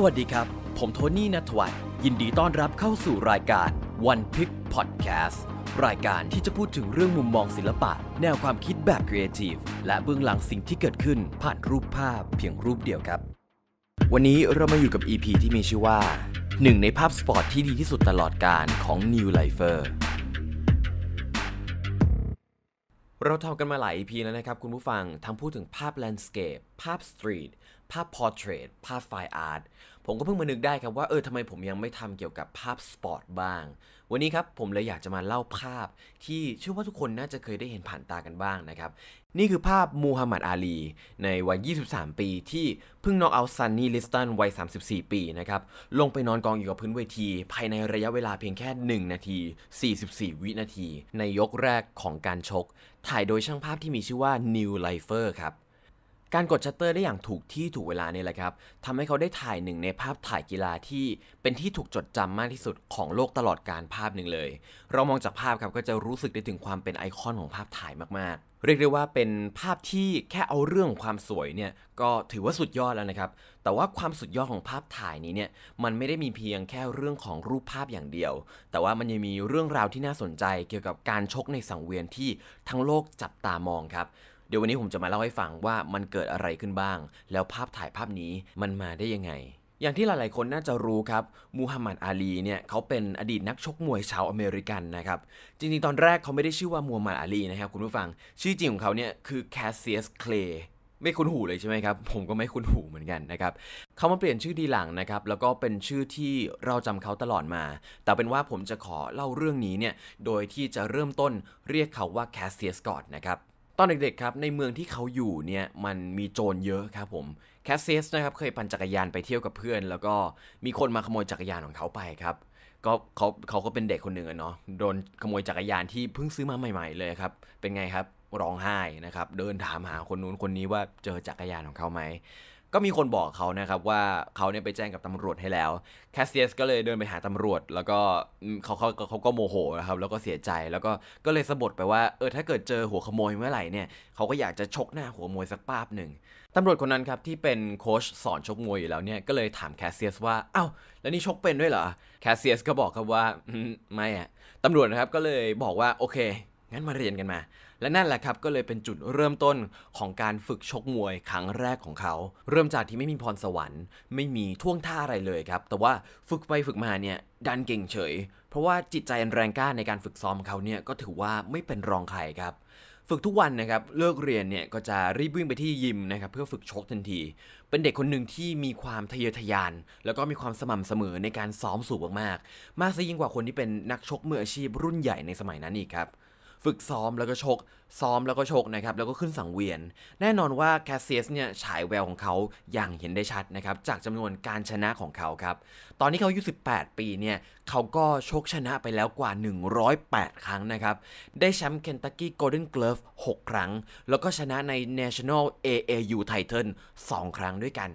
สวัสดีครับ ผมโทนี่นัทวัฒน์ยินดีต้อนรับเข้าสู่รายการ One Pick Podcast รายการที่จะพูดถึงเรื่องมุมมองศิลปะ แนวความคิดแบบครีเอทีฟและเบื้องหลังสิ่งที่เกิดขึ้น ผ่านรูปภาพเพียงรูปเดียวครับ วันนี้เรามาอยู่กับ EP ที่มีชื่อว่า หนึ่งในภาพสปอร์ตที่ดีที่สุดตลอดการของ New Lifer เราทำกันมาหลาย EP แล้วนะครับคุณผู้ฟังทั้งพูดถึงภาพแลนด์สเคปภาพสตรีทภาพพอร์เทรตภาพไฟอาร์ต ผมก็เพิ่งมานึกได้ครับว่าเออทำไมผมยังไม่ทำเกี่ยวกับภาพสปอร์ตบ้าง วันนี้ครับผมเลยอยากจะมาเล่าภาพ ที่เชื่อว่าทุกคนน่าจะเคยได้เห็นผ่านตากันบ้างนะครับ นี่คือภาพมูฮัมหมัดอาลีในวัย23 ปีที่เพิ่งน็อกเอาซันนี่ลิสตันวัย 34 ปีนะครับ ลงไปนอนกองอยู่กับพื้นเวที ภายในระยะเวลาเพียงแค่1นาที 44 วินาที ในยกแรกของการชก ถ่ายโดยช่างภาพที่มีชื่อว่านิวไลเฟอร์ครับการกดชัตเตอร์ได้อย่างถูกที่ถูกเวลาเนี่ยแหละครับทำให้เขาได้ถ่ายหนึ่งในภาพถ่ายกีฬาที่เป็นที่ถูกจดจำมากที่สุดของโลกตลอดการภาพหนึ่งเลย เรามองจากภาพครับก็จะรู้สึกได้ถึงความเป็นไอคอนของภาพถ่ายมากๆ เรียกได้ว่าเป็นภาพที่แค่เอาเรื่องความสวยเนี่ยก็ถือว่าสุดยอดแล้วนะครับ แต่ว่าความสุดยอดของภาพถ่ายนี้เนี่ยมันไม่ได้มีเพียงแค่เรื่องของรูปภาพอย่างเดียว แต่ว่ามันยังมีเรื่องราวที่น่าสนใจเกี่ยวกับการชกในสังเวียนที่ทั้งโลกจับตามองครับเดี๋ยววันนี้ผมจะมาเล่าให้ฟังว่ามันเกิดอะไรขึ้นบ้าง แล้วภาพถ่ายภาพนี้มันมาได้ยังไง อย่างที่หลายๆคนน่าจะรู้ครับ มูฮัมหมัดอาลีเนี่ย เขาเป็นอดีตนักชกมวยชาวอเมริกันนะครับ จริงๆ ตอนแรกเขาไม่ได้ชื่อว่ามูฮัมหมัดอาลีนะครับคุณผู้ฟัง ชื่อจริงของเขาเนี่ยคือแคสเซียสเคลไม่คุ้นหูเลยใช่ไหมครับ ผมก็ไม่คุ้นหูเหมือนกันนะครับ เขามาเปลี่ยนชื่อทีหลังนะครับ แล้วก็เป็นชื่อที่เราจำเขาตลอดมา แต่เป็นว่าผมจะขอเล่าเรื่องนี้เนี่ย โดยที่จะเริ่มต้นเรียกเขาว่าแคสเซียสก่อนนะครับตอนเด็กๆครับในเมืองที่เขาอยู่เนี่ยมันมีโจรเยอะครับผมแคสเซสนะครับเคยปั่นจักรยานไปเที่ยวกับเพื่อน แล้วก็มีคนมาขโมยจักรยานของเขาไปครับ ก็เขาเขาก็เป็นเด็กคนหนึ่งอะเนาะโดนขโมยจักรยานที่เพิ่งซื้อมาใหม่ ๆเลยครับเป็นไงครับร้องไห้นะครับ เดินถามหาคนนู้นคนนี้ว่าเจอจักรยานของเขาไหมก็มีคนบอกเขานะครับว่าเขาเนี่ยไปแจ้งกับตำรวจให้แล้วแคสเซียสก็เลยเดินไปหาตำรวจแล้วก็เขาเขาเขาก็โมโหนะครับแล้วก็เสียใจแล้วก็ก็เลยสะบดไปว่าเออถ้าเกิดเจอหัวขโมยเมื่อไหร่เนี่ยเขาก็อยากจะชกหน้าหัวขโมยสักป้าบหนึ่งตำรวจคนนั้นครับที่เป็นโค้ชสอนชกมวยอยู่แล้วเนี่ยก็เลยถามแคสเซียสว่าเอา้า แล้วนี่ชกเป็นด้วยเหรอแคสเซียสก็บอกครับว่าไม่อะตำรวจนะครับก็เลยบอกว่าโอเคงั้นมาเรียนกันมา และนั่นแหละครับก็เลยเป็นจุดเริ่มต้นของการฝึกชกมวย ครั้งแรกของเขา เริ่มจากที่ไม่มีพรสวรรค์ ไม่มีท่วงท่าอะไรเลยครับ แต่ว่าฝึกไปฝึกมาเนี่ย ดันเก่งเฉย เพราะว่าจิตใจแรงกล้าในการฝึกซ้อมเขาเนี่ยก็ถือว่าไม่เป็นรองใครครับ ฝึกทุกวันนะครับ เลิกเรียนเนี่ยก็จะรีบวิ่งไปที่ยิมนะครับเพื่อฝึกชกทันที เป็นเด็กคนหนึ่งที่มีความทะเยอทะยาน แล้วก็มีความสม่ำเสมอในการซ้อมสูงมากๆมากซะยิ่งกว่าคนที่เป็นนักชกมืออาชีพรุ่นใหญ่ในสมัยนั้นอีกครับฝึกซ้อมแล้วก็ชกซ้อมแล้วก็ชกนะครับ แล้วก็ขึ้นสังเวียน แน่นอนว่าแคสเซียสเนี่ย ฉายแววของเขาอย่างเห็นได้ชัดนะครับ จากจำนวนการชนะของเขาครับ ตอนนี้เขาอายุ18 ปีเนี่ย เขาก็ชกชนะไปแล้วกว่า 108 ครั้งนะครับ ได้แชมป์เคนตักกี้โกลเด้นกลฟ6ครั้ง แล้วก็ชนะใน National AAU Title 2ครั้งด้วยกัน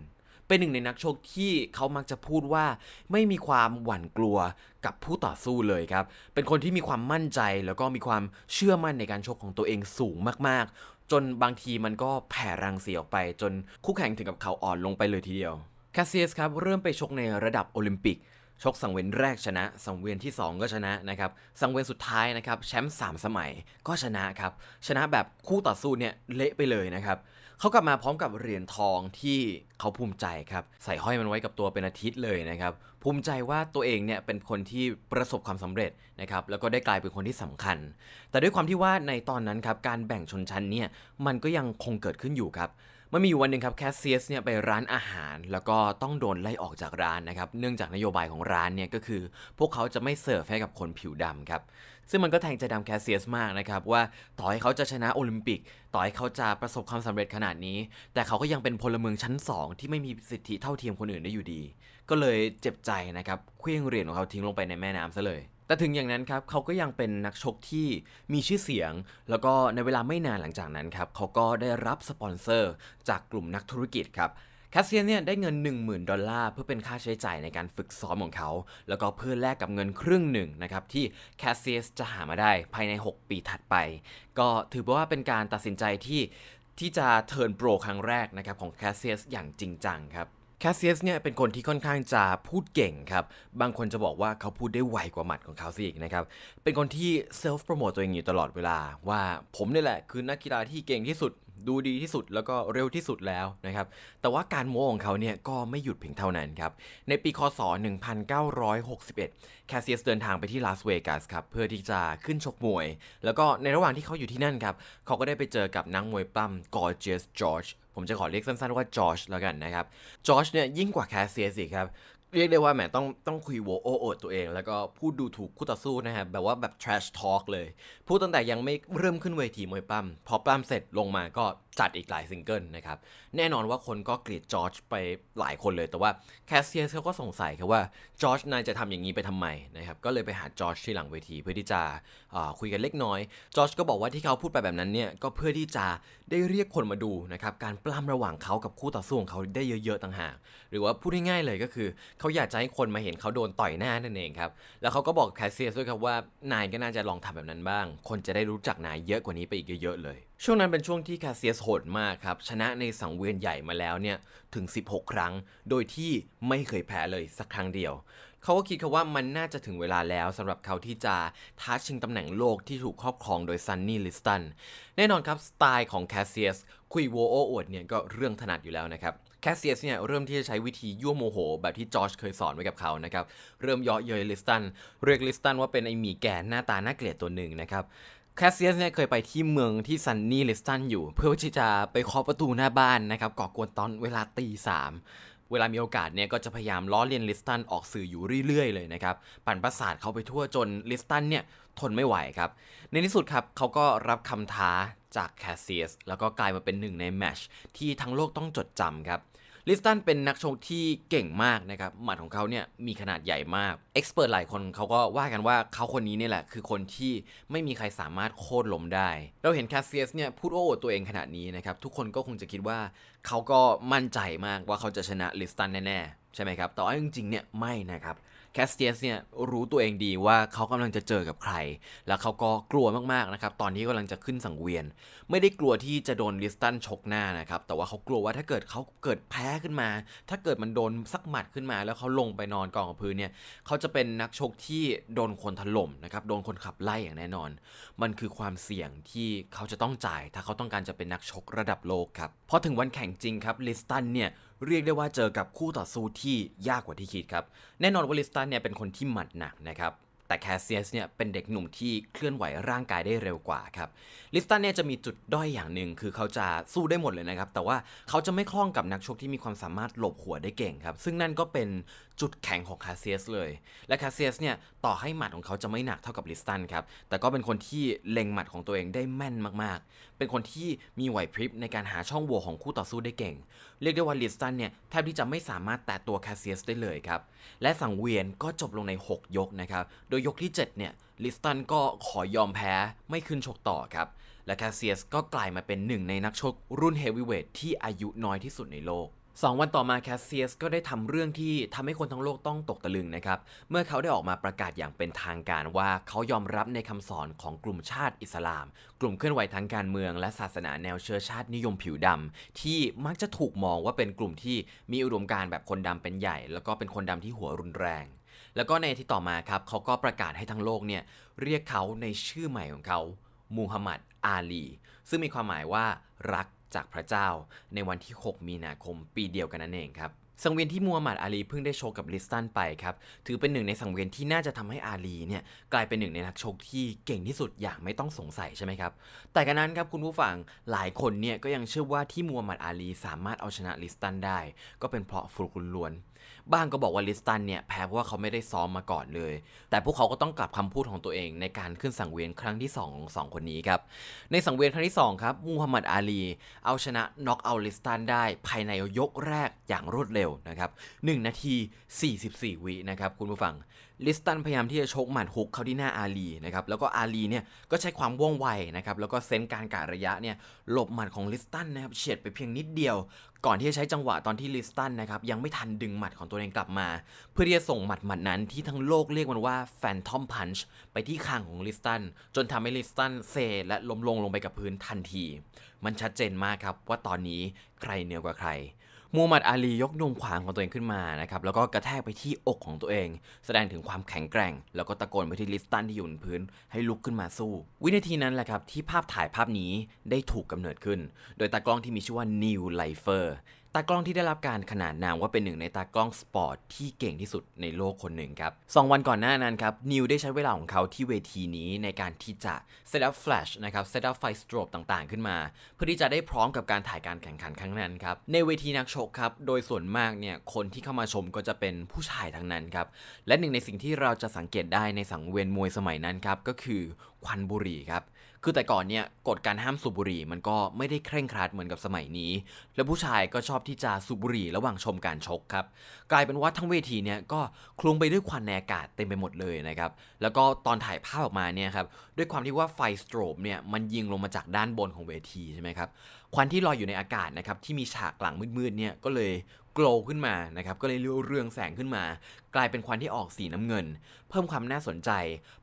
เป็นหนึ่งในนักชกที่เขามักจะพูดว่า ไม่มีความหวั่นกลัวกับผู้ต่อสู้เลยครับ เป็นคนที่มีความมั่นใจแล้วก็มีความเชื่อมั่นในการชกของตัวเองสูงมากๆ จนบางทีมันก็แผ่รังสีออกไป จนคู่แข่งถึงกับเขาอ่อนลงไปเลยทีเดียว คาเซียสครับเริ่มไปชกในระดับโอลิมปิก ชกสังเวียนแรกชนะ สังเวียนที่ 2 ก็ชนะนะครับ สังเวียนสุดท้ายนะครับ แชมป์สสมัยก็ชนะครับ ชนะแบบคู่ต่อสู้เนี่ยเละไปเลยนะครับเขากลับมาพร้อมกับเหรียญทองที่เขาภูมิใจครับใส่ห้อยมันไว้กับตัวเป็นอาทิตย์เลยนะครับภูมิใจว่าตัวเองเนี่ยเป็นคนที่ประสบความสำเร็จนะครับแล้วก็ได้กลายเป็นคนที่สำคัญ แต่ด้วยความที่ว่าในตอนนั้นครับการแบ่งชนชั้นเนี่ยมันก็ยังคงเกิดขึ้นอยู่ครับมันมีอยู่วันหนึ่งครับแคสเซียสเนี่ยไปร้านอาหาร แล้วก็ต้องโดนไล่ออกจากร้านนะครับเนื่องจากนโยบายของร้านเนี่ยก็คือ พวกเขาจะไม่เสิร์ฟให้กับคนผิวดำครับซึ่งมันก็แทงใจดำแคสเซียสมากนะครับ ว่าต่อให้เขาจะชนะโอลิมปิก ต่อให้เขาจะประสบความสำเร็จขนาดนี้ แต่เขาก็ยังเป็นพลเมืองชั้น 2 ที่ไม่มีสิทธิเท่าเทียมคนอื่นได้อยู่ดี ก็เลยเจ็บใจนะครับเคลื่องเหรียญของเขาทิ้งลงไปในแม่น้ำซะเลย แต่ถึงอย่างนั้นครับ เขาก็ยังเป็นนักชกที่มีชื่อเสียง แล้วก็ในเวลาไม่นานหลังจากนั้นครับเขาก็ได้รับสปอนเซอร์ จากกลุ่มนักธุรกิจครับแคสเซียนเนี่ยได้เงิน 10,000ดอลลาร์ เพื่อเป็นค่าใช้จ่ายในการฝึกซ้อมของเขา แล้วก็เพื่อแลกกับเงินครึ่งหนึ่งนะครับที่แคสเซียสจะหามาได้ภายใน 6 ปีถัดไป ก็ถือว่าเป็นการตัดสินใจที่ที่จะเทิร์นโปรครั้งแรกนะครับของแคสเซียสอย่างจริงจังครับแคสเซียสเนี่ยเป็นคนที่ค่อนข้างจะพูดเก่งครับ บางคนจะบอกว่าเขาพูดได้ไวกว่าหมัดของเขาซิอีกนะครับ เป็นคนที่เซลฟ์โปรโมตตัวเองอยู่ตลอดเวลา ว่าผมนี่แหละคือนักกีฬาที่เก่งที่สุด ดูดีที่สุด แล้วก็เร็วที่สุดแล้วนะครับ แต่ว่าการโม้ของเขาเนี่ยก็ไม่หยุดเพียงเท่านั้นครับ ในปีคศ 1961 แคสเซียสเดินทางไปที่ลาสเวกัสครับเพื่อที่จะขึ้นชกมวย แล้วก็ในระหว่างที่เขาอยู่ที่นั่นครับเขาก็ได้ไปเจอกับนักมวยปล้ำกอร์เจสจอร์จผมจะขอเรียกสั้นๆว่าจอชแล้วกันนะครับ จอชเนี่ยยิ่งกว่าแคสเซียสิครับ เรียกได้ว่าแหมต้องต้องคุยโวโอโอดตัวเอง แล้วก็พูดดูถูกคู่ต่อสู้นะครับแบบว่าแบบ trash talk เลย พูดตั้งแต่ยังไม่เริ่มขึ้นเวทีมวยปั้มพอปั้มเสร็จลงมาก็จัดอีกหลายซิงเกิลนะครับ แน่นอนว่าคนก็เกลียดจอร์จไปหลายคนเลยแต่ว่าแคสเซียสเขาก็สงสัยครับว่าจอร์จนายจะทำอย่างนี้ไปทำไมนะครับก็เลยไปหาจอร์จที่หลังเวทีเพื่อที่จะคุยกันเล็กน้อยจอร์จก็บอกว่าที่เขาพูดไปแบบนั้นเนี่ยก็เพื่อที่จะได้เรียกคนมาดูนะครับการปล้ำระหว่างเขากับคู่ต่อสู้ของเขาได้เยอะๆต่างหาก หรือว่าพูดง่ายๆเลยก็คือเขาอยากจะให้คนมาเห็นเขาโดนต่อยหน้านั่นเองครับแล้วเขาก็บอกแคสเซียสด้วยครับว่านายก็น่าจะลองทำแบบนั้นบ้างคนจะได้รู้จักนายเยอะกว่านี้ไปอีกเยอะๆเลยช่วงนั้นเป็นช่วงที่คาเซียสโหดมากครับ ชนะในสังเวียนใหญ่มาแล้วเนี่ยถึง 16 ครั้งโดยที่ไม่เคยแพ้เลยสักครั้งเดียว เขาก็คิดว่ามันน่าจะถึงเวลาแล้วสำหรับเขาที่จะท้าชิงตำแหน่งโลกที่ถูกครอบครองโดยซันนี่ลิสตันแน่นอนครับสไตล์ของแคสเซียสคุยโวโออวดเนี่ยก็เรื่องถนัดอยู่แล้วนะครับแคสเซียสเนี่ยเริ่มที่จะใช้วิธียั่วโมโหแบบที่จอชเคยสอนไว้กับเขานะครับเริ่มเยาะเย้ยลิสตันเรียกลิสตันว่าเป็นไอหมีแก่หน้าตาหน้าเกลียดตัวหนึ่งนะครับแคสเซียสเนี่ยเคยไปที่เมืองที่ซันนี่เลสตันอยู่ เพื่อที่จะไปเคาะประตูหน้าบ้านนะครับก่อกวนตอนเวลาตีสามเวลามีโอกาสเนี่ยก็จะพยายามล้อเลียนลิสตันออกสื่ออยู่เรื่อยๆ เลยนะครับ ปั่นประสาทเขาไปทั่วจนลิสตันเนี่ย ทนไม่ไหวครับ ในที่สุดครับเขาก็รับคำท้าจากแคสเซียสแล้วก็กลายมาเป็นหนึ่งในแมชที่ทั้งโลกต้องจดจำครับลิสตันเป็นนักชกที่เก่งมากนะครับ หมัดของเขาเนี่ยมีขนาดใหญ่มากเอ็กซ์เพรสหลายคนเขาก็ว่ากันว่าเขาคนนี้เนี่ยแหละ คือคนที่ไม่มีใครสามารถโค่นล้มได้ เราเห็นคาเซียสเนี่ยพูดโอ้ตัวเองขนาดนี้นะครับ ทุกคนก็คงจะคิดว่า เขาก็มั่นใจมากว่าเขาจะชนะลิสตันแน่ๆ ใช่ไหมครับแต่ว่าจริงๆเนี่ยไม่นะครับแคสเตียสเนี่ยรู้ตัวเองดีว่าเขากำลังจะเจอกับใคร แล้วเขาก็กลัวมากๆนะครับตอนนี้กำลังจะขึ้นสังเวียน ไม่ได้กลัวที่จะโดนลิสตันชกหน้านะครับ แต่ว่าเขากลัวว่าถ้าเกิดเขาเกิดแพ้ขึ้นมา ถ้าเกิดมันโดนสักหมัดขึ้นมา แล้วเขาลงไปนอนกองกับพื้นเนี่ยเขาจะเป็นนักชกที่โดนคนถล่มนะครับ โดนคนขับไล่อย่างแน่นอน มันคือความเสี่ยงที่เขาจะต้องจ่าย ถ้าเขาต้องการจะเป็นนักชกระดับโลกครับพอถึงวันแข่งจริงครับลิสตันเนี่ยเรียกได้ว่าเจอกับคู่ต่อสู้ที่ยากกว่าที่คิดครับ แน่นอนว่าลิสตันเนี่ยเป็นคนที่หมัดหนักนะครับแต่แคสเซียสเนี่ยเป็นเด็กหนุ่มที่เคลื่อนไหวร่างกายได้เร็วกว่าครับลิสตันเนี่ยจะมีจุดด้อยอย่างหนึ่งคือเขาจะสู้ได้หมดเลยนะครับ แต่ว่าเขาจะไม่คล่องกับนักชกที่มีความสามารถหลบหัวได้เก่งครับซึ่งนั่นก็เป็นจุดแข็งของคาเซียสเลย และคาเซียสเนี่ยต่อให้หมัดของเขาจะไม่หนักเท่ากับลิสตันครับ แต่ก็เป็นคนที่เล็งหมัดของตัวเองได้แม่นมากๆ เป็นคนที่มีไหวพริบในการหาช่องโหว่ของคู่ต่อสู้ได้เก่ง เรียกได้ว่าลิสตันเนี่ยแทบที่จะไม่สามารถแตะตัวคาเซียสได้เลยครับ และสังเวียนก็จบลงใน 6 ยกนะครับ โดยยกที่ 7 เนี่ยลิสตันก็ขอยอมแพ้ไม่ขึ้นชกต่อครับ และคาเซียสก็กลายมาเป็นหนึ่งในนักชกรุ่นเฮฟวีเวทที่อายุน้อยที่สุดในโลก2 วันต่อมาแคสเซียสก็ได้ทำเรื่องที่ทำให้คนทั้งโลกต้องตกตะลึงนะครับ เมื่อเขาได้ออกมาประกาศอย่างเป็นทางการว่าเขายอมรับในคำสอนของกลุ่มชาติอิสลาม กลุ่มเคลื่อนไหวทางการเมืองและศาสนาแนวเชื้อชาตินิยมผิวดำที่มักจะถูกมองว่าเป็นกลุ่มที่มีอุดมการณ์แบบคนดำเป็นใหญ่ แล้วก็เป็นคนดำที่หัวรุนแรง แล้วก็ในที่ต่อมาครับเขาก็ประกาศให้ทั้งโลกเนี่ยเรียกเขาในชื่อใหม่ของเขามูฮัมหมัดอาลีซึ่งมีความหมายว่ารักจากพระเจ้าในวันที่ 6 มีนาคมปีเดียวกันนั่นเองครับสังเวียนที่มูฮัมหมัดอาลีเพิ่งได้โชกกับลิสตันไปครับถือเป็นหนึ่งในสังเวียนที่น่าจะทำให้อาลีเนี่ยกลายเป็นหนึ่งในนักชกที่เก่งที่สุดอย่างไม่ต้องสงสัยใช่ไหมครับแต่กันนั้นครับคุณผู้ฟังหลายคนเนี่ยก็ยังเชื่อว่าที่มูฮัมหมัดอาลี สามารถเอาชนะลิสตันได้ ก็เป็นเพราะฟลุกล้วนบ้างก็บอกว่าลิสตันเนี่ยแพ้เพราะว่าเขาไม่ได้ซ้อมมาก่อนเลย แต่พวกเขาก็ต้องกลับคำพูดของตัวเองในการขึ้นสังเวียนครั้งที่ 2 ของสองคนนี้ครับ ในสังเวียนครั้งที่ 2 ครับ มูฮัมหมัดอาลีเอาชนะน็อกเอาลิสตัน ได้ภายในยกแรกอย่างรวดเร็วนะครับ 1 นาที 44วินะครับ คุณผู้ฟังลิสตันพยายามที่จะชกหมัดฮุกเข้าที่หน้าอาลีนะครับแล้วก็อาลีเนี่ยก็ใช้ความว่องไวนะครับแล้วก็เซนการกะระยะเนี่ยหลบหมัดของลิสตันนะครับเฉียดไปเพียงนิดเดียว ก่อนที่จะใช้จังหวะตอนที่ลิสตันนะครับยังไม่ทันดึงหมัดของตัวเองกลับมา เพื่อที่จะส่งหมัดหมัดนั้นที่ทั้งโลกเรียกมันว่าแฟนทอมพันช์ไปที่คางของลิสตัน จนทำให้ลิสตันเซและล้มลงลงไปกับพื้นทันที มันชัดเจนมากครับ ว่าตอนนี้ใครเหนือกว่าใครมูฮัมหมัดอาลียกนมขวางของตัวเองขึ้นมา นะครับ แล้วก็กระแทกไปที่อกของตัวเอง แสดงถึงความแข็งแกร่ง แล้วก็ตะโกนไปที่ลิสตันที่อยู่บนพื้นให้ลุกขึ้นมาสู้ วินาทีนั้นแหละครับ ที่ภาพถ่ายภาพนี้ได้ถูกกำเนิดขึ้น โดยตากล้องที่มีชื่อว่านิวไลเฟอร์ตากล้องที่ได้รับการขนานนามว่าเป็นหนึ่ง ในตากล้อง สปอร์ตที่เก่งที่สุดในโลกคนหนึ่งครับสวันก่อนหน้านั้นครับนิวได้ใช้เวลา ของเขาที่เวทีนี้ในการที่จะเซตอัพแฟลชนะครับเซตอัพไฟสโตรบต่างๆขึ้นมา เพื่อที่จะได้พร้อมกับการถ่ายการแข่งขันครั้งนั้นครับในเวทีนักชกครับโดยส่วนมากเนี่ยคนที่เข้ามาชมก็จะเป็นผู้ชายทั้ง นั้นครับและหนึ่งในสิ่งที่เราจะสังเกตได้ในสังเวียนมวยสมัยนั้นครับก็คือควันบุหรี่ครับคือแต่ก่อนเนี่ยกฎการห้ามสูบบุหรี่มันก็ไม่ได้เคร่งครัดเหมือนกับสมัยนี้ และผู้ชายก็ชอบที่จะสูบบุหรี่ระหว่างชมการชกครับกลายเป็นว่าทั้งเวทีเนี่ยก็คลุ้งไปด้วยควันในอากาศเต็มไปหมดเลยนะครับแล้วก็ตอนถ่ายภาพออกมาเนี่ยครับด้วยความที่ว่าไฟสโตรบเนี่ยมันยิงลงมาจากด้านบนของเวทีใช่ไหมครับควันที่ลอยอยู่ในอากาศนะครับที่มีฉากหลังมืดๆเนี่ยก็เลยโกลขึ้นมา นะครับ ก็เลยเรื่องแสงขึ้นมา กลายเป็นควันที่ออกสีน้ำเงิน เพิ่มความน่าสนใจ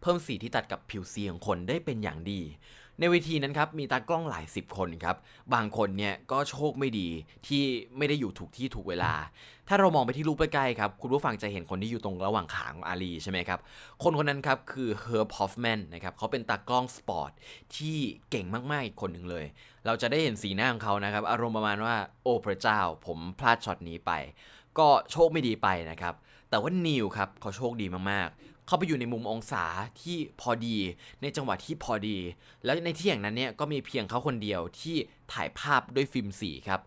เพิ่มสีที่ตัดกับผิวสีของคนได้เป็นอย่างดีในเวทีนั้นครับมีตากล้องหลายสิบคนครับบางคนเนี่ยก็โชคไม่ดีที่ไม่ได้อยู่ถูกที่ถูกเวลา ถ้าเรามองไปที่รูปใกล้ๆครับ คุณผู้ฟังจะเห็นคนที่อยู่ตรงระหว่างขาของอาลีใช่ไหมครับคนคนนั้นครับคือเฮอร์พอฟแมนนะครับเขาเป็นตากล้องสปอร์ตที่เก่งมากๆอีกคนหนึ่งเลย เราจะได้เห็นสีหน้าของเขานะครับ อารมณ์ประมาณว่าโอ้พระเจ้าผมพลาดช็อตนี้ไป ก็โชคไม่ดีไปนะครับแต่ว่านิวครับเขาโชคดีมากๆเข้าไปอยู่ในมุมองศาที่พอดีในจังหวะที่พอดี แล้วในที่อย่างนั้นเนี่ยก็มีเพียงเขาคนเดียวที่ถ่ายภาพด้วยฟิล์มสีครับ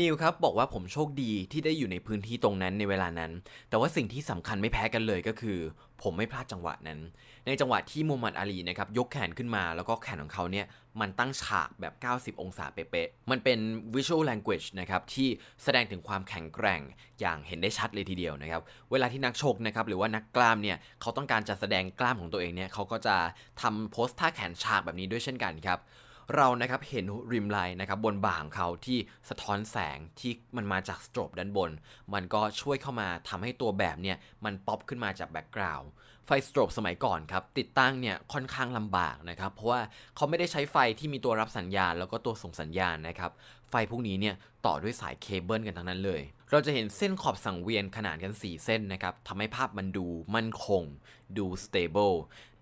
นิวครับบอกว่าผมโชคดีที่ได้อยู่ในพื้นที่ตรงนั้นในเวลานั้นแต่ว่าสิ่งที่สำคัญไม่แพ้กันเลยก็คือ ผมไม่พลาดจังหวะนั้น ในจังหวะที่มูมัดอาลีนะครับ ยกแขนขึ้นมา แล้วก็แขนของเขาเนี่ยมันตั้งฉากแบบ 90 องศาเป๊ะๆมันเป็น visual language นะครับ ที่แสดงถึงความแข็งแกร่ง อย่างเห็นได้ชัดเลยทีเดียวนะครับ เวลาที่นักชกนะครับหรือว่านักกล้ามเนี่ย เขาต้องการจะแสดงกล้ามของตัวเองเนี่ย เขาก็จะทำโพสท่าแขนฉากแบบนี้ด้วยเช่นกันครับ เรานะครับเห็นริมไลน์นะครับบนบ่าของเขาที่สะท้อนแสงที่มันมาจากสโตรบด้านบน มันก็ช่วยเข้ามาทำให้ตัวแบบเนี่ยมันป๊อปขึ้นมาจากแบ็กกราวด์ไฟสโตรบสมัยก่อนครับ ติดตั้งเนี่ยค่อนข้างลำบากนะครับ เพราะว่าเขาไม่ได้ใช้ไฟที่มีตัวรับสัญญาณแล้วก็ตัวส่งสัญญาณนะครับ ไฟพวกนี้เนี่ย ต่อด้วยสายเคเบิลกันทั้งนั้นเลย เราจะเห็นเส้นขอบสังเวียนขนาดกัน 4 เส้นนะครับทำให้ภาพมันดูมั่นคงดูสเตเบิล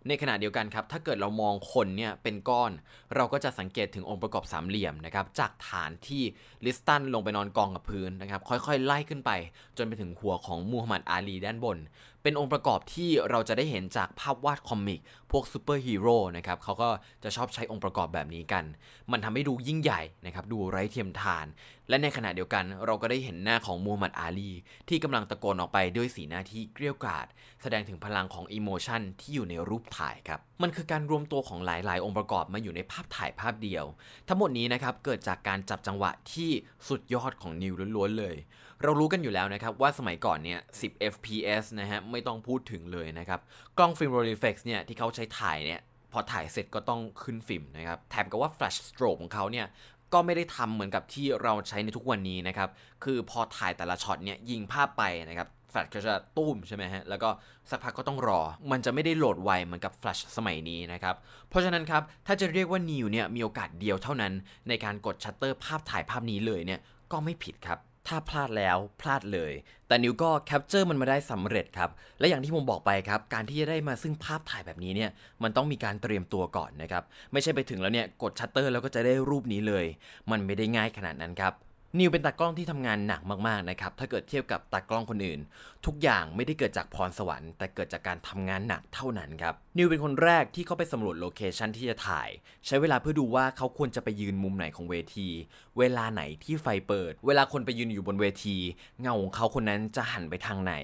ในขณะเดียวกันครับถ้าเกิดเรามองคนเนี่ยเป็นก้อน เราก็จะสังเกตถึงองค์ประกอบสามเหลี่ยมนะครับจากฐานที่ลิสตันลงไปนอนกองกับพื้นนะครับค่อยๆ ไล่ขึ้นไป จนไปถึงหัวของมูฮัมหมัดอาลีด้านบน เป็นองค์ประกอบที่เราจะได้เห็นจากภาพวาดคอมิก พวกซูเปอร์ฮีโร่นะครับเขาก็จะชอบใช้องค์ประกอบแบบนี้กัน มันทำให้ดูยิ่งใหญ่นะครับดูไร้เทียมทานและในขณะเดียวกันเราก็ได้เห็นหน้าของมูฮัมหมัดอาลี ที่กำลังตะโกนออกไปด้วยสีหน้าที่เกลี้ยกลาดแสดงถึงพลังของอิโมชันที่อยู่ในรูปถ่ายครับมันคือการรวมตัวของหลาย ๆ องค์ประกอบมาอยู่ในภาพถ่ายภาพเดียว ทั้งหมดนี้นะครับเกิดจากการจับจังหวะที่สุดยอดของนิวล้วน ๆ เลย เรารู้กันอยู่แล้วนะครับว่าสมัยก่อนเนี่ย 10 fps นะฮะไม่ต้องพูดถึงเลยนะครับกล้องฟิล์มโรลิเฟกซ์เนี่ยที่เขาใช้ถ่ายเนี่ยพอถ่ายเสร็จก็ต้องขึ้นฟิล์มนะครับแถมกับว่าแฟลชสโตรกของเขาเนี่ยก็ไม่ได้ทำเหมือนกับที่เราใช้ในทุกวันนี้นะครับ คือพอถ่ายแต่ละช็อตเนี่ยยิงภาพไปนะครับแฟลชก็จะตุ้มใช่ไหมฮะแล้วก็สักพักก็ต้องรอ มันจะไม่ได้โหลดไวเหมือนกับแฟลชสมัยนี้นะครับ เพราะฉะนั้นครับ ถ้าจะเรียกว่านิวเนี่ยมีโอกาสเดียวเท่านั้น ในการกดชัตเตอร์ภาพถ่ายภาพนี้เลยเนี่ยก็ไม่ผิดครับถ้าพลาดแล้วพลาดเลย แต่นิวก็แคปเจอร์มันมาได้สำเร็จครับและอย่างที่ผมบอกไปครับการที่จะได้มาซึ่งภาพถ่ายแบบนี้เนี่ย มันต้องมีการเตรียมตัวก่อนนะครับไม่ใช่ไปถึงแล้วเนี่ยกดชัตเตอร์แล้วก็จะได้รูปนี้เลย มันไม่ได้ง่ายขนาดนั้นครับนิวเป็นตากล้องที่ทำงานหนักมากๆนะครับถ้าเกิดเทียบกับตากล้องคนอื่น ทุกอย่างไม่ได้เกิดจากพรสวรรค์แต่เกิดจากการทำงานหนักเท่านั้นครับนิวเป็นคนแรกที่เข้าไปสำรวจโลเคชันที่จะถ่าย ใช้เวลาเพื่อดูว่าเขาควรจะไปยืนมุมไหนของเวที เวลาไหนที่ไฟเปิด เวลาคนไปยืนอยู่บนเวที เงาของเขาคนนั้นจะหันไปทางไหน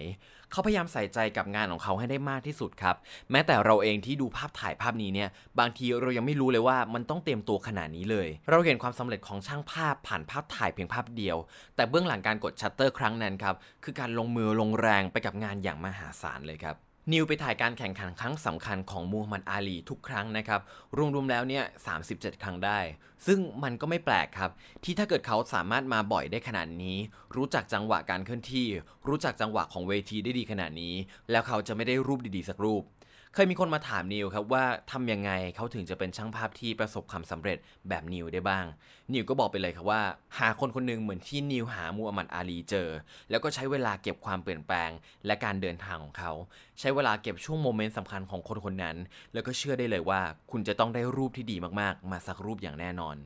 เขาพยายามใส่ใจกับงานของเขาให้ได้มากที่สุดครับแม้แต่เราเองที่ดูภาพถ่ายภาพนี้เนี่ยบางทีเรายังไม่รู้เลยว่ามันต้องเตรียมตัวขนาดนี้เลย เราเห็นความสำเร็จของช่างภาพผ่านภาพถ่ายเพียงภาพเดียว แต่เบื้องหลังการกดชัตเตอร์ครั้งนั้นครับคือการลงมือลงแรงไปกับงานอย่างมหาศาลเลยครับนิวไปถ่ายการแข่งขันครั้งสำคัญของมูฮัมหมัดอาลีทุกครั้งนะครับรวมๆแล้วเนี่ย37 ครั้งได้ ซึ่งมันก็ไม่แปลกครับ ที่ถ้าเกิดเขาสามารถมาบ่อยได้ขนาดนี้ รู้จักจังหวะการเคลื่อนที่ รู้จักจังหวะของเวทีได้ดีขนาดนี้ แล้วเขาจะไม่ได้รูปดีๆสักรูปเคยมีคนมาถามนิวครับว่าทํำยังไงเขาถึงจะเป็นช่างภาพที่ประสบความสำเร็จแบบนิวได้บ้างนิวก็บอกไปเลยครับว่าหาคนคนหนึ่งเหมือนที่นิวหามูอัมมัดอาลีเจอ แล้วก็ใช้เวลาเก็บความเปลี่ยนแปลงและการเดินทางของเขา ใช้เวลาเก็บช่วงโมเมนต์สำคัญของคนคนนั้น แล้วก็เชื่อได้เลยว่าคุณจะต้องได้รูปที่ดีมากๆ มาสักรูปอย่างแน่นอน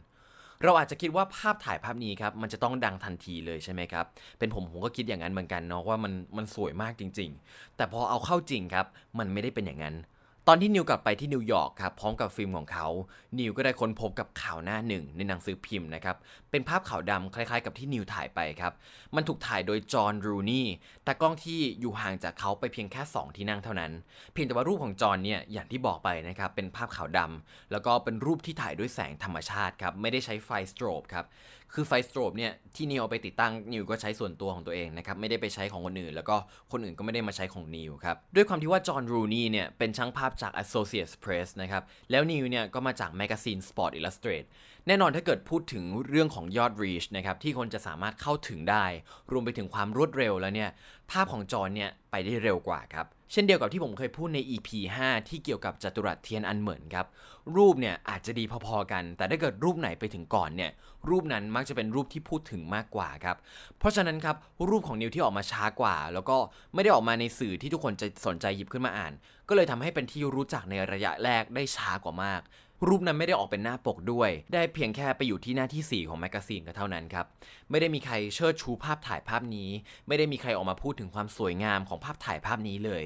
เราอาจจะคิดว่าภาพถ่ายภาพนี้ครับมันจะต้องดังทันทีเลยใช่ไหมครับเป็นผมผมก็คิดอย่างนั้นเหมือนกันเนาะว่ามันมันสวยมากจริง ๆ แต่พอเอาเข้าจริงครับ มันไม่ได้เป็นอย่างนั้น ตอนที่นิวกลับไปที่นิวยอร์กครับพร้อมกับฟิล์มของเขานิวก็ได้ค้นพบกับข่าวหน้าหนึ่งในหนังสือพิมพ์นะครับเป็นภาพขาวดำคล้ายๆกับที่นิวถ่ายไปครับ มันถูกถ่ายโดยจอห์นรูนี่ต่กล้องที่อยู่ห่างจากเขาไปเพียงแค่ 2 ที่นั่งเท่านั้น เพียงแต่ว่ารูปของจอห์นเนี่ยอย่างที่บอกไปนะครับ เป็นภาพขาวดำแล้วก็เป็นรูปที่ถ่ายด้วยแสงธรรมชาติครับ ไม่ได้ใช้ไฟสโตรบครับ คือไฟสโตรบเนี่ยที่นิวเอาไปติดตั้งนิวก็ใช้ส่วนตัวของตัวเองนะครับ ไม่ได้ไปใช้ของคนอื่น แล้วก็คนอื่นก็ไม่ได้มาใช้ของนิวครับ ด้วยความที่ว่าจอห์นรูนี่เนี่ยเป็นช่างภาพจาก Associates Press นะครับ แล้วนิวเนี่ยก็มาจากแมกกาซีน Sport i l l u s t r a t e แน่นอนถ้าเกิดพูดถึงเรื่องของยอด reach นะครับที่คนจะสามารถเข้าถึงได้ รวมไปถึงความรวดเร็วแล้วเนี่ยภาพของจอเนี่ยไปได้เร็วกว่าครับเช่นเดียวกับที่ผมเคยพูดใน EP 5 ที่เกี่ยวกับจัตุรัสเทียนอันเหมือนครับ รูปเนี่ยอาจจะดีพอๆกัน แต่ถ้าเกิดรูปไหนไปถึงก่อนเนี่ยรูปนั้นมักจะเป็นรูปที่พูดถึงมากกว่าครับเพราะฉะนั้นครับรูปของนิวที่ออกมาช้ากว่า แล้วก็ไม่ได้ออกมาในสื่อที่ทุกคนจะสนใจหยิบขึ้นมาอ่าน ก็เลยทำให้เป็นที่รู้จักในระยะแรกได้ช้ากว่ามากรูปนั้นไม่ได้ออกเป็นหน้าปกด้วย ได้เพียงแค่ไปอยู่ที่หน้าที่ 4 ของแมกกาซีนก็เท่านั้นครับ ไม่ได้มีใครเชิดชูภาพถ่ายภาพนี้ ไม่ได้มีใครออกมาพูดถึงความสวยงามของภาพถ่ายภาพนี้เลย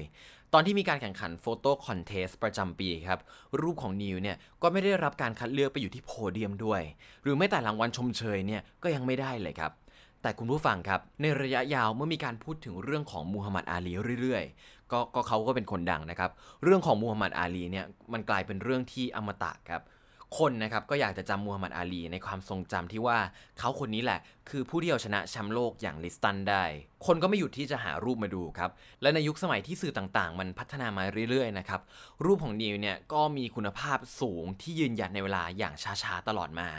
ตอนที่มีการแข่งขันโฟโต้คอนเทสต์ประจำปีครับ รูปของนิวเนี่ยก็ไม่ได้รับการคัดเลือกไปอยู่ที่โพเดียมด้วย หรือไม่แต่รางวัลชมเชยเนี่ยก็ยังไม่ได้เลยครับ แต่คุณผู้ฟังครับ ในระยะยาวเมื่อมีการพูดถึงเรื่องของมูฮัมหมัดอาลีเรื่อยก็ก็เขาก็เป็นคนดังนะครับ เรื่องของมูฮัมหมัดอาลีเนี่ยมันกลายเป็นเรื่องที่อมตะครับคนนะครับก็อยากจะจำมูฮัมหมัดอาลีในความทรงจำที่ว่าเขาคนนี้แหละ คือผู้ที่เอาชนะแชมป์โลกอย่างลิสตันได้ คนก็ไม่หยุดที่จะหารูปมาดูครับและในยุคสมัยที่สื่อต่างๆ มันพัฒนามาเรื่อยๆนะครับรูปของนิวเนี่ยก็มีคุณภาพสูงที่ยืนหยัดในเวลาอย่างช้าๆ ตลอดมา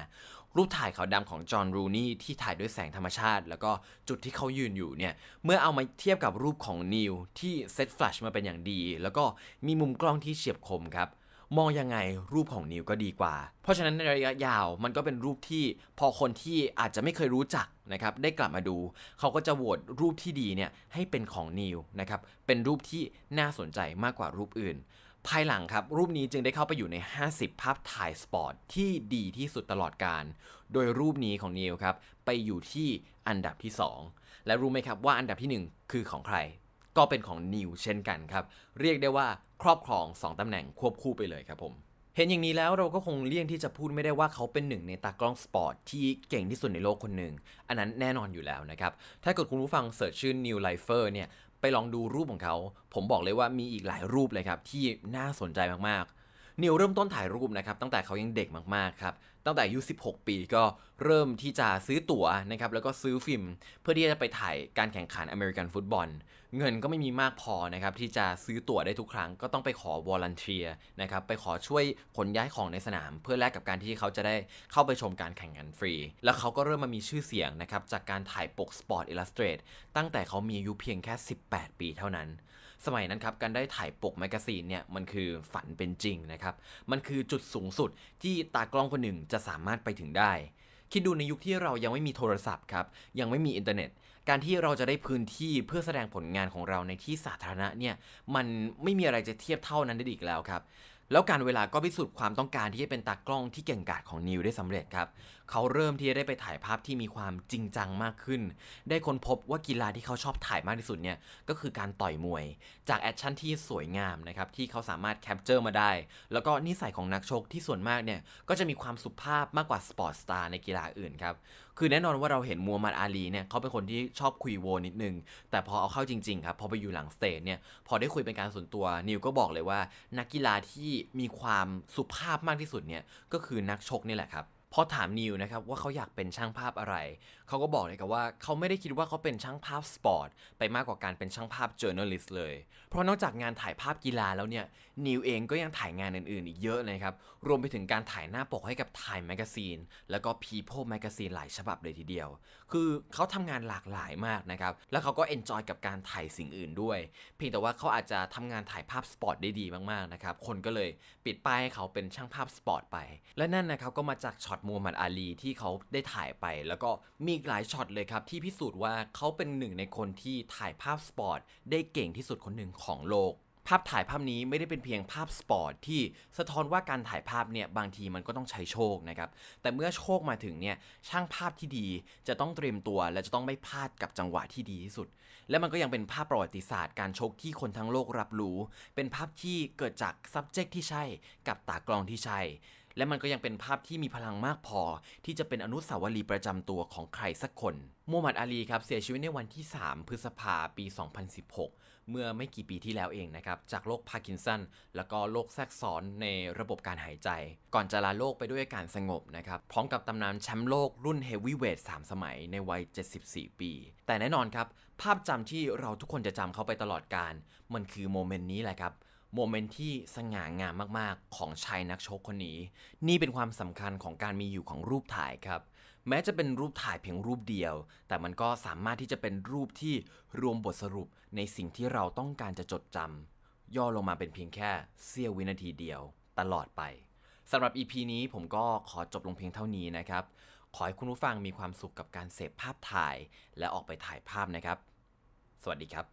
รูปถ่ายขาวดำของจอห์น รูนี่ที่ถ่ายด้วยแสงธรรมชาติ แล้วก็จุดที่เขายืนอยู่เนี่ยเมื่อเอามาเทียบกับรูปของนิวที่เซตแฟลชมาเป็นอย่างดี แล้วก็มีมุมกล้องที่เฉียบคมครับ มองยังไงรูปของนิวก็ดีกว่า เพราะฉะนั้นในระยะยาวมันก็เป็นรูปที่พอคนที่อาจจะไม่เคยรู้จักนะครับได้กลับมาดู เขาก็จะโหวตรูปที่ดีเนี่ยให้เป็นของนิวนะครับเป็นรูปที่น่าสนใจมากกว่ารูปอื่นภายหลังครับรูปนี้จึงได้เข้าไปอยู่ใน 50 ภาพถ่ายสปอร์ตที่ดีที่สุดตลอดการ โดยรูปนี้ของนิวครับ ไปอยู่ที่อันดับที่ 2 และรู้ไหมครับว่าอันดับที่ 1 คือของใคร ก็เป็นของนิวเช่นกันครับเรียกได้ว่าครอบครอง 2ตำแหน่งควบคู่ไปเลยครับผม เห็นอย่างนี้แล้วเราก็คงเลี่ยงที่จะพูดไม่ได้ว่าเขาเป็นหนึ่งในตากล้องสปอร์ตที่เก่งที่สุดในโลกคนหนึ่งอันนั้นแน่นอนอยู่แล้วนะครับถ้าเกิดคุณผู้ฟังเสิร์ชชื่อนิวไลเฟอร์เนี่ยไปลองดูรูปของเขา ผมบอกเลยว่ามีอีกหลายรูปเลยครับ ที่น่าสนใจมากนิวเริ่มต้นถ่ายรูปนะครับตั้งแต่เขายังเด็กมากๆครับตั้งแต่อายุ 16 ปีก็เริ่มที่จะซื้อตั๋วนะครับแล้วก็ซื้อฟิล์มเพื่อที่จะไปถ่ายการแข่งขันอเมริกันฟุตบอล เงินก็ไม่มีมากพอนะครับที่จะซื้อตั๋วได้ทุกครั้งก็ต้องไปขอวอลันเทียนะครับไปขอช่วยขนย้ายของในสนามเพื่อแลกกับการที่เขาจะได้เข้าไปชมการแข่งขันฟรี แล้วเขาก็เริ่มมามีชื่อเสียงนะครับจากการถ่ายปก Sport Illustrate ตั้งแต่เขามีอายุเพียงแค่ 18 ปีเท่านั้นสมัยนั้นครับ การได้ถ่ายปกแมกกาซีนเนี่ยมันคือฝันเป็นจริงนะครับมันคือจุดสูงสุดที่ตากล้องคนหนึ่งจะสามารถไปถึงได้ คิดดูในยุคที่เรายังไม่มีโทรศัพท์ครับ ยังไม่มีอินเทอร์เน็ต การที่เราจะได้พื้นที่เพื่อแสดงผลงานของเราในที่สาธารณะเนี่ยมันไม่มีอะไรจะเทียบเท่านั้นได้อีกแล้วครับแล้วการเวลาก็พิสูจน์ความต้องการที่จะเป็นตากล้องที่เก่งกาจของนิวได้สำเร็จครับ เขาเริ่มที่จะได้ไปถ่ายภาพที่มีความจริงจังมากขึ้น ได้ค้นพบว่ากีฬาที่เขาชอบถ่ายมากที่สุดเนี่ยก็คือการต่อยมวย จากแอคชั่นที่สวยงามนะครับที่เขาสามารถแคปเจอร์มาได้ แล้วก็นิสัยของนักชกที่ส่วนมากเนี่ยก็จะมีความสุภาพมากกว่าสปอร์ตสตาร์ในกีฬาอื่นครับคือแน่นอนว่าเราเห็นมัวมัดอาลีเนี่ย เขาเป็นคนที่ชอบคุยโวนิดนึงแต่พอเอาเข้าจริงๆครับพอไปอยู่หลังสเตจเนี่ยพอได้คุยเป็นการส่วนตัวนิวก็บอกเลยว่า นักกีฬาที่มีความสุภาพมากที่สุดเนี่ยก็คือนักชกนี่แหละครับพอถามนิวนะครับว่าเขาอยากเป็นช่างภาพอะไรเขาก็บอกเลยกับว่าเขาไม่ได้คิดว่าเขาเป็นช่างภาพสปอร์ตไปมากกว่าการเป็นช่างภาพจอร์นยลิสเลย เพราะนอกจากงานถ่ายภาพกีฬาแล้วเนี่ยนิวเองก็ยังถ่ายงานอื่นๆอีกเยอะเลยครับรวมไปถึงการถ่ายหน้าปกให้กับ Time Magazine แล้วก็ People Magazine หลายฉบับเลยทีเดียว คือเขาทำงานหลากหลายมากนะครับแล้วเขาก็เอนจอยกับการถ่ายสิ่งอื่นด้วย เพียงแต่ว่าเขาอาจจะทำงานถ่ายภาพสปอร์ตได้ดีมากๆนะครับคนก็เลยปิดป้ายให้เขาเป็นช่างภาพสปอร์ตไป และนั่นนะครับก็มาจากช็อตมูฮัมหมัดอาลีที่เขาได้ถ่ายไปแล้วก็มีีกหลายช็อตเลยครับที่พิสูจน์ว่าเขาเป็นหนึ่งในคนที่ถ่ายภาพสปอร์ตได้เก่งที่สุดคนหนึ่งของโลก ภาพถ่ายภาพนี้ไม่ได้เป็นเพียงภาพสปอร์ตที่สะท้อนว่าการถ่ายภาพเนี่ยบางทีมันก็ต้องใช้โชคนะครับ แต่เมื่อโชคมาถึงเนี่ยช่างภาพที่ดีจะต้องเตรียมตัว และจะต้องไม่พลาดกับจังหวะที่ดีที่สุด และมันก็ยังเป็นภาพประวัติศาสตร์การชกที่คนทั้งโลกรับรู้ เป็นภาพที่เกิดจาก subject ที่ใช่ กับตากล้องที่ใช่และมันก็ยังเป็นภาพที่มีพลังมากพอ ที่จะเป็นอนุสาวรีย์ประจำตัวของใครสักคน มูฮัมหมัดอาลีครับ เสียชีวิตในวันที่ 3 พฤษภาปี 2016 เมื่อไม่กี่ปีที่แล้วเองนะครับ จากโรคพาร์กินสันแล้วก็โรคแทรกซ้อนในระบบการหายใจ ก่อนจะลาโลกไปด้วยอาการสงบนะครับ พร้อมกับตำนานแชมป์โลกรุ่นเฮฟวีเวท3สมัยในวัย 74 ปี แต่แน่นอนครับภาพจำที่เราทุกคนจะจำเขาไปตลอดการมันคือโมเมนต์นี้แหละครับโมเมนต์ที่สง่างามมาก ๆ ของชายนักชกคนนี้ นี่เป็นความสำคัญของการมีอยู่ของรูปถ่ายครับ แม้จะเป็นรูปถ่ายเพียงรูปเดียว แต่มันก็สามารถที่จะเป็นรูปที่รวมบทสรุปในสิ่งที่เราต้องการจะจดจำ ย่อลงมาเป็นเพียงแค่เสี้ยววินาทีเดียว ตลอดไป สำหรับ EP นี้ผมก็ขอจบลงเพียงเท่านี้นะครับ ขอให้คุณผู้ฟังมีความสุขกับการเสพภาพถ่าย และออกไปถ่ายภาพนะครับ สวัสดีครับ